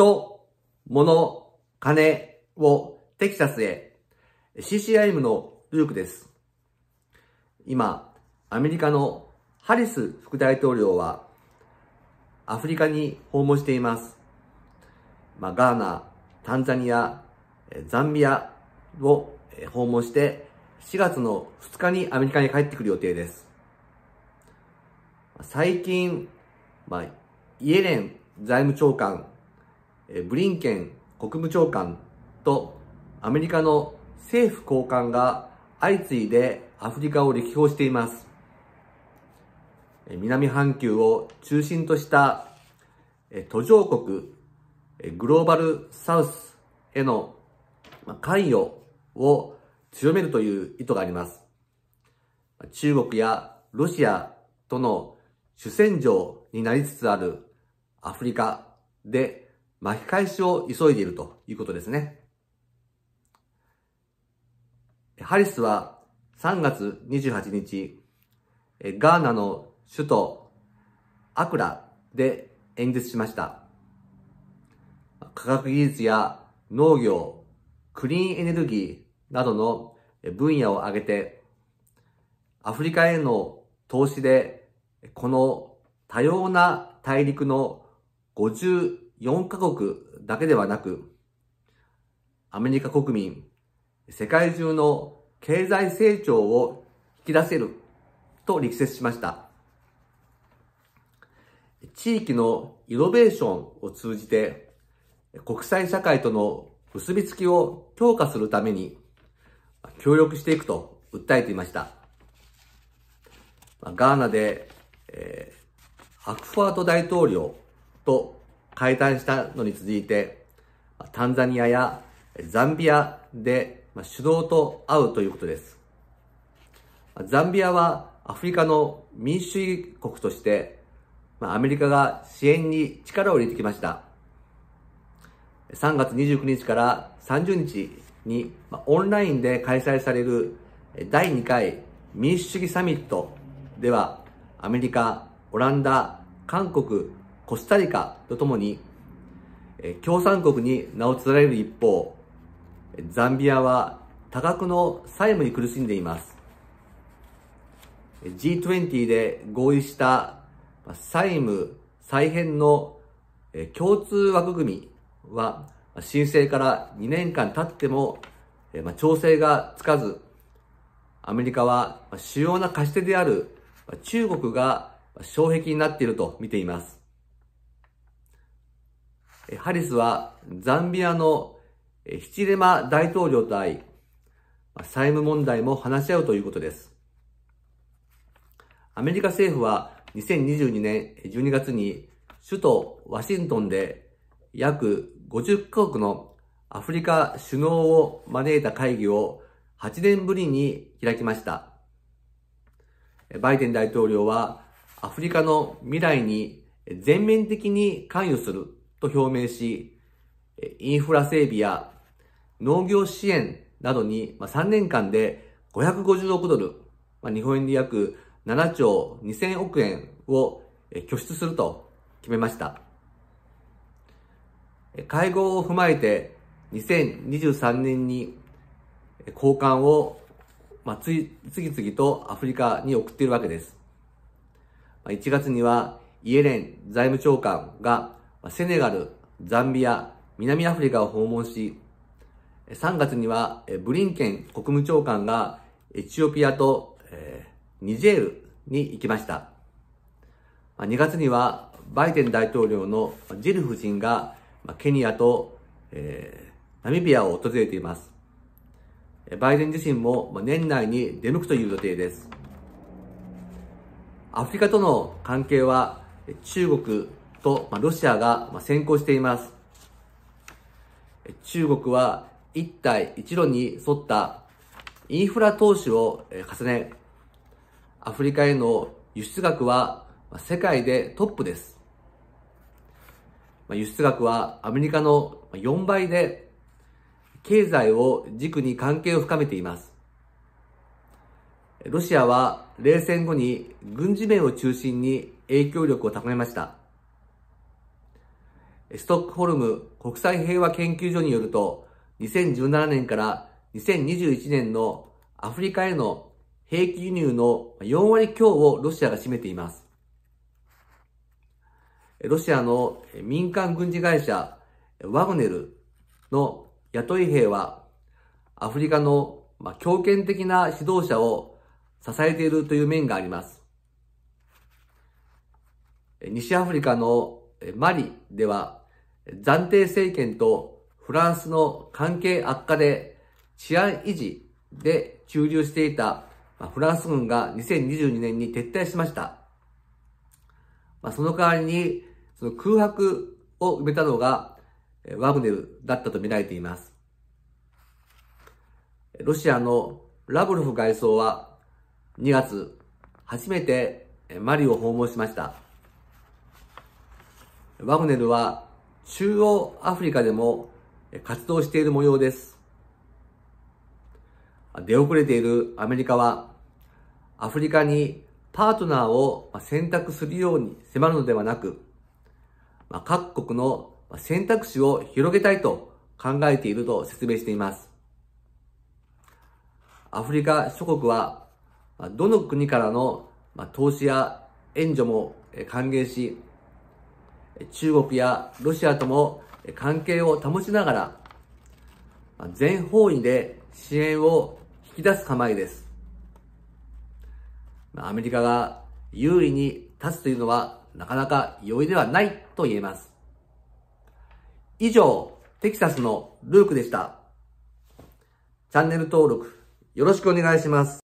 人、物、金をテキサスへ CCIM のルークです。今、アメリカのハリス副大統領はアフリカに訪問しています。まあ、ガーナ、タンザニア、ザンビアを訪問して4月の2日にアメリカに帰ってくる予定です。最近、まあ、イエレン財務長官ブリンケン国務長官とアメリカの政府高官が相次いでアフリカを歴訪しています。南半球を中心とした途上国グローバルサウスへの関与を強めるという意図があります。中国やロシアとの主戦場になりつつあるアフリカで巻き返しを急いでいるということですね。ハリスは3月28日、ガーナの首都アクラで演説しました。科学技術や農業、クリーンエネルギーなどの分野を挙げて、アフリカへの投資で、この多様な大陸の50 4カ国だけではなく、アメリカ国民、世界中の経済成長を引き出せると力説しました。地域のイノベーションを通じて国際社会との結びつきを強化するために協力していくと訴えていました。ガーナで、えー、ハクファート大統領と解体したのに続いて、タンザニアやザンビアで主導と会うということです。ザンビアはアフリカの民主主義国として、アメリカが支援に力を入れてきました。3月29日から30日にオンラインで開催される第2回民主主義サミットではアメリカ、オランダ、韓国、コスタリカとともに、共産国に名を連ねる一方、ザンビアは多額の債務に苦しんでいます。G20 で合意した債務再編の共通枠組みは申請から2年間経っても調整がつかず、アメリカは主要な貸し手である中国が障壁になっていると見ています。ハリスはザンビアのヒチレマ大統領と会い、債務問題も話し合うということです。アメリカ政府は2022年12月に首都ワシントンで約50カ国のアフリカ首脳を招いた会議を8年ぶりに開きました。バイデン大統領はアフリカの未来に全面的に関与すると表明し、インフラ整備や農業支援などに3年間で550億ドル、日本円で約7兆2000億円を拠出すると決めました。会合を踏まえて2023年に交換を次々とアフリカに送っているわけです。1月にはイエレン財務長官がセネガル、ザンビア、南アフリカを訪問し、3月にはブリンケン国務長官がエチオピアと、ニジェールに行きました。2月にはバイデン大統領のジル夫人がケニアと、ナミビアを訪れています。バイデン自身も年内に出向くという予定です。アフリカとの関係は中国、と、まあ、ロシアが先行しています。中国は一帯一路に沿ったインフラ投資を重ね、アフリカへの輸出額は世界でトップです。輸出額はアメリカの4倍で、経済を軸に関係を深めています。ロシアは冷戦後に軍事面を中心に影響力を高めました。ストックホルム国際平和研究所によると、2017年から2021年のアフリカへの兵器輸入の4割強をロシアが占めています。ロシアの民間軍事会社ワグネルの雇い兵はアフリカの強権的な指導者を支えているという面があります。西アフリカのマリでは暫定政権とフランスの関係悪化で治安維持で駐留していたフランス軍が2022年に撤退しました。その代わりにその空白を埋めたのがワグネルだったと見られています。ロシアのラブロフ外相は2月初めてマリを訪問しました。ワグネルは中央アフリカでも活動している模様です。出遅れているアメリカは、アフリカにパートナーを選択するように迫るのではなく、各国の選択肢を広げたいと考えていると説明しています。アフリカ諸国は、どの国からの投資や援助も歓迎し、中国やロシアとも関係を保ちながら、全方位で支援を引き出す構えです。アメリカが優位に立つというのはなかなか容易ではないと言えます。以上、テキサスのルークでした。チャンネル登録よろしくお願いします。